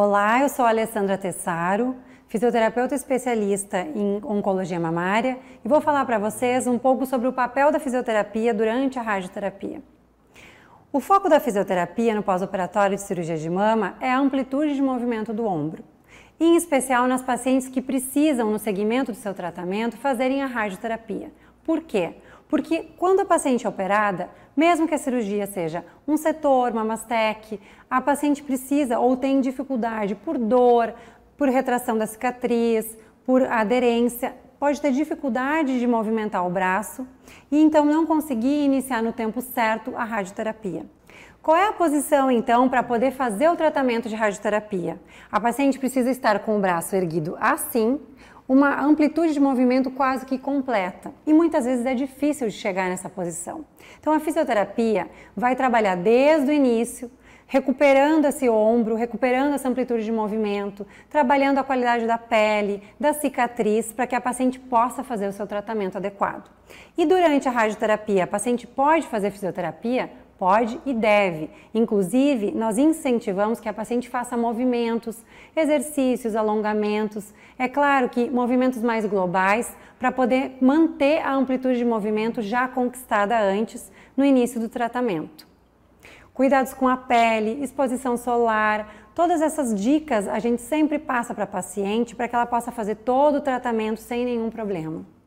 Olá, eu sou Alessandra Tessaro, fisioterapeuta especialista em oncologia mamária e vou falar para vocês um pouco sobre o papel da fisioterapia durante a radioterapia. O foco da fisioterapia no pós-operatório de cirurgia de mama é a amplitude de movimento do ombro, em especial nas pacientes que precisam, no segmento do seu tratamento, fazerem a radioterapia. Por quê? Porque quando a paciente é operada, mesmo que a cirurgia seja um setor, uma mastec, a paciente precisa ou tem dificuldade por dor, por retração da cicatriz, por aderência, pode ter dificuldade de movimentar o braço e então não conseguir iniciar no tempo certo a radioterapia. Qual é a posição então para poder fazer o tratamento de radioterapia? A paciente precisa estar com o braço erguido assim, uma amplitude de movimento quase que completa. E muitas vezes é difícil de chegar nessa posição. Então a fisioterapia vai trabalhar desde o início, recuperando esse ombro, recuperando essa amplitude de movimento, trabalhando a qualidade da pele, da cicatriz, para que a paciente possa fazer o seu tratamento adequado. E durante a radioterapia, a paciente pode fazer fisioterapia? Pode e deve. Inclusive, nós incentivamos que a paciente faça movimentos, exercícios, alongamentos. É claro que movimentos mais globais para poder manter a amplitude de movimento já conquistada antes no início do tratamento. Cuidados com a pele, exposição solar, todas essas dicas a gente sempre passa para a paciente para que ela possa fazer todo o tratamento sem nenhum problema.